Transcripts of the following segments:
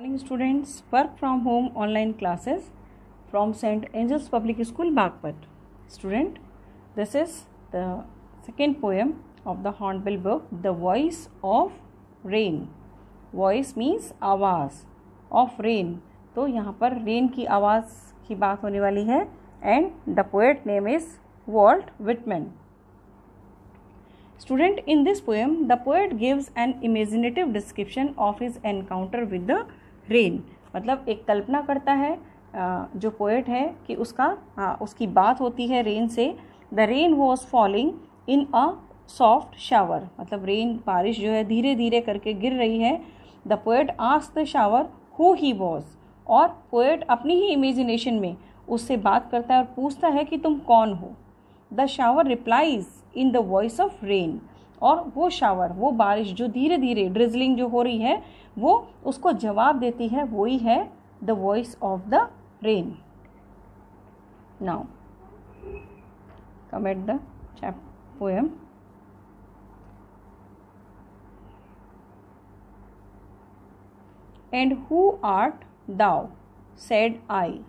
Morning students work from home online classes from Saint Angels Public School Baghpat student this is the second poem of the Hornbill book the voice of rain voice means आवाज़ of rain तो यहाँ पर rain की आवाज़ की बात होने वाली है and the poet name is Walt Whitman student in this poem the poet gives an imaginative description of his encounter with the rain मतलब एक कल्पना करता है जो पोएट है कि उसका उसकी बात होती है रेन से the rain was falling in a soft shower मतलब रेन बारिश जो है धीरे धीरे करके गिर रही है the poet ask the shower who he was और पोएट अपनी ही इमेजिनेशन में उससे बात करता है और पूछता है कि तुम कौन हो the shower replies in the voice of rain और वो शावर वो बारिश जो धीरे धीरे ड्रिजलिंग जो हो रही है वो उसको जवाब देती है वो ही है the voice of the rain now comment the chap poem and who art thou said I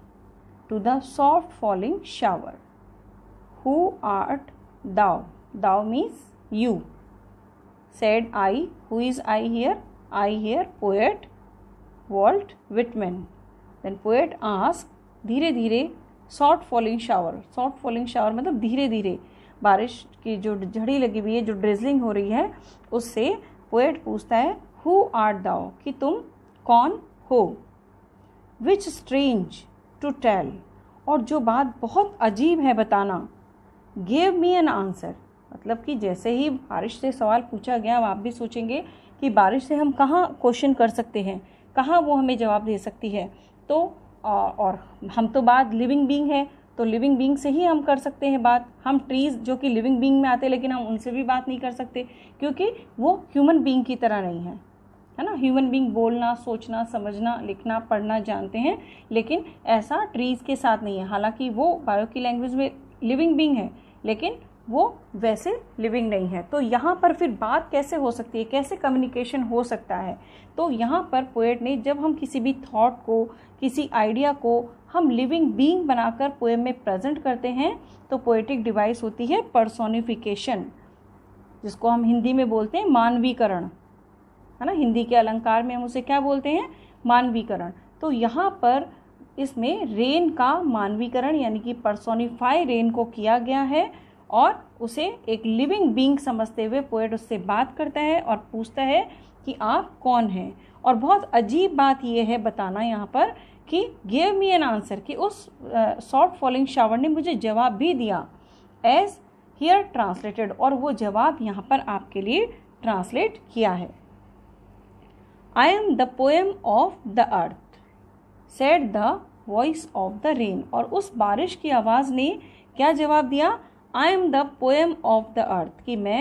to the soft falling shower who art thou thou means you said I. Who is I here? I here, poet Walt Whitman. Then poet asked, धीरे धीरे soft falling shower soft falling shower मतलब धीरे धीरे बारिश की जो झड़ी लगी हुई है जो ड्रिजलिंग हो रही है उससे पोएट पूछता है हु आर दाओ कि तुम कौन हो विच स्ट्रेंज टू टेल और जो बात बहुत अजीब है बताना गेव मी एन आंसर मतलब कि जैसे ही बारिश से सवाल पूछा गया आप भी सोचेंगे कि बारिश से हम कहाँ क्वेश्चन कर सकते हैं कहाँ वो हमें जवाब दे सकती है तो और हम तो बात लिविंग बींग है तो लिविंग बींग से ही हम कर सकते हैं बात हम ट्रीज़ जो कि लिविंग बींग में आते हैं लेकिन हम उनसे भी बात नहीं कर सकते क्योंकि वो ह्यूमन बींग की तरह नहीं है है ना ह्यूमन बींग बोलना सोचना समझना लिखना पढ़ना जानते हैं लेकिन ऐसा ट्रीज़ के साथ नहीं है हालांकि वो बायो की लैंग्वेज में लिविंग बींग है लेकिन वो वैसे लिविंग नहीं है तो यहाँ पर फिर बात कैसे हो सकती है कैसे कम्युनिकेशन हो सकता है तो यहाँ पर पोएट ने जब हम किसी भी थॉट को किसी आइडिया को हम लिविंग बीइंग बनाकर पोएम में प्रेजेंट करते हैं तो पोएटिक डिवाइस होती है पर्सोनिफिकेशन जिसको हम हिंदी में बोलते हैं मानवीकरण है ना हिंदी के अलंकार में हम उसे क्या बोलते हैं मानवीकरण तो यहाँ पर इसमें रेन का मानवीकरण यानी कि पर्सोनिफाई रेन को किया गया है और उसे एक लिविंग बींग समझते हुए पोएट उससे बात करता है और पूछता है कि आप कौन हैं और बहुत अजीब बात यह है बताना यहाँ पर कि गिव मी एन आंसर कि उस सॉफ्ट फॉलिंग शावर ने मुझे जवाब भी दिया एज हियर ट्रांसलेटेड और वो जवाब यहाँ पर आपके लिए ट्रांसलेट किया है I am the poem of the earth said the voice of the rain और उस बारिश की आवाज़ ने क्या जवाब दिया I am the poem of the earth कि मैं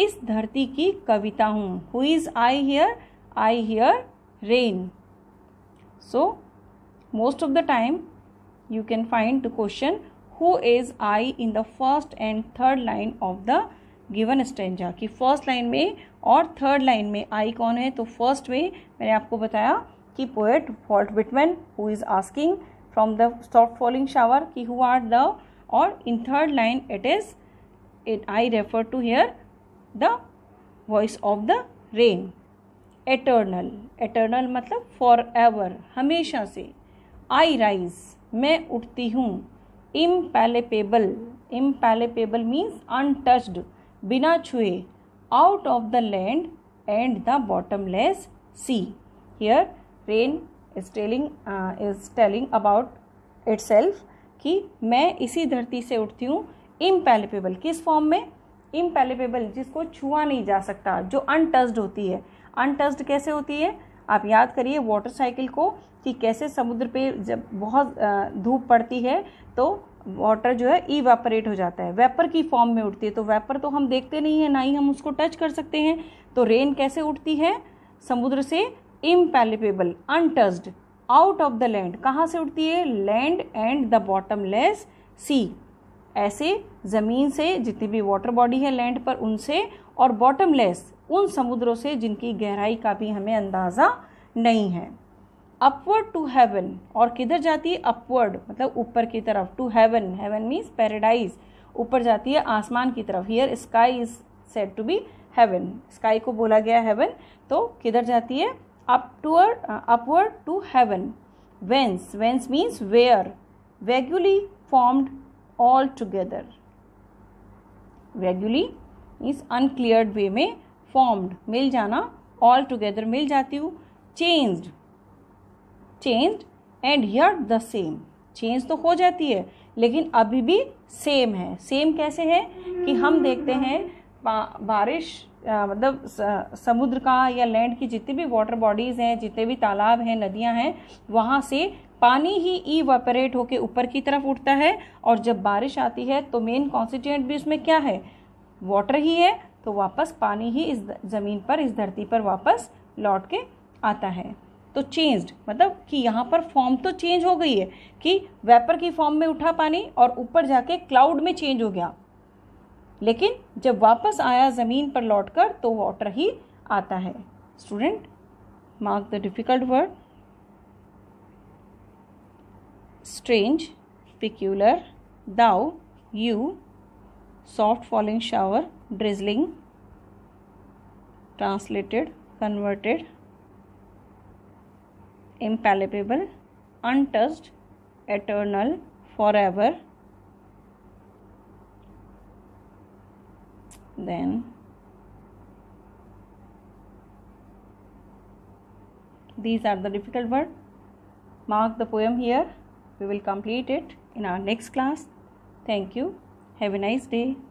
इस धरती की कविता हूँ who is I here I here rain so most of the time you can find the question who is I in the first and third line of the given stanza कि first line में और third line में आई कौन है तो first में मैंने आपको बताया कि poet Walt Whitman who is asking from the soft falling shower कि हु आर द और in third line it is it I refer to here the voice of the rain eternal eternal मतलब for ever हमेशा से आई rise मैं उठती हूँ इम्पैलेपेबल इम्पैलेपेबल means untouched बिना छुए out of the land and the bottomless sea here rain is telling is telling about itself कि मैं इसी धरती से उठती हूँ इम्पेलिपेबल किस फॉर्म में इम्पेलिपेबल जिसको छुआ नहीं जा सकता जो अनटस्ड होती है अनटस्ड कैसे होती है आप याद करिए वाटर साइकिल को कि कैसे समुद्र पे जब बहुत धूप पड़ती है तो वाटर जो है ईवेपरेट हो जाता है वेपर की फॉर्म में उठती है तो वेपर तो हम देखते नहीं है ना ही हम उसको टच कर सकते हैं तो रेन कैसे उठती है समुद्र से impalpable untouched out of the land कहाँ से उठती है land and the bottomless sea ऐसे ज़मीन से जितनी भी वाटर बॉडी है लैंड पर उनसे और बॉटमलेस उन समुद्रों से जिनकी गहराई का भी हमें अंदाज़ा नहीं है अपवर्ड टू हेवन और किधर जाती है अपवर्ड मतलब ऊपर की तरफ to heaven heaven means paradise ऊपर जाती है आसमान की तरफ here sky is said to be heaven sky को बोला गया हेवन तो किधर जाती है अप टूअर upward to heaven whence whence means where vaguely formed all together vaguely means uncleared way में फॉर्म्ड मिल जाना ऑल टूगेदर मिल जाती हूँ change change and yet the same change तो हो जाती है लेकिन अभी भी सेम है सेम कैसे है कि हम देखते हैं बारिश मतलब समुद्र का या लैंड की जितनी भी वाटर बॉडीज़ हैं जितने भी तालाब हैं नदियां हैं वहाँ से पानी ही ई इवेपरेट होकर ऊपर की तरफ उठता है और जब बारिश आती है तो मेन कॉन्स्टिट्यूंट भी उसमें क्या है वाटर ही है तो वापस पानी ही इस ज़मीन पर इस धरती पर वापस लौट के आता है तो चेंज्ड मतलब कि यहाँ पर फॉर्म तो चेंज हो गई है कि वेपर की फॉर्म में उठा पानी और ऊपर जाके क्लाउड में चेंज हो गया लेकिन जब वापस आया ज़मीन पर लौट कर तो वाटर ही आता है student mark the difficult word strange peculiar thou you soft falling shower drizzling translated converted untouched eternal for ever then these are the difficult word mark the poem here we will complete it in our next class thank you have a nice day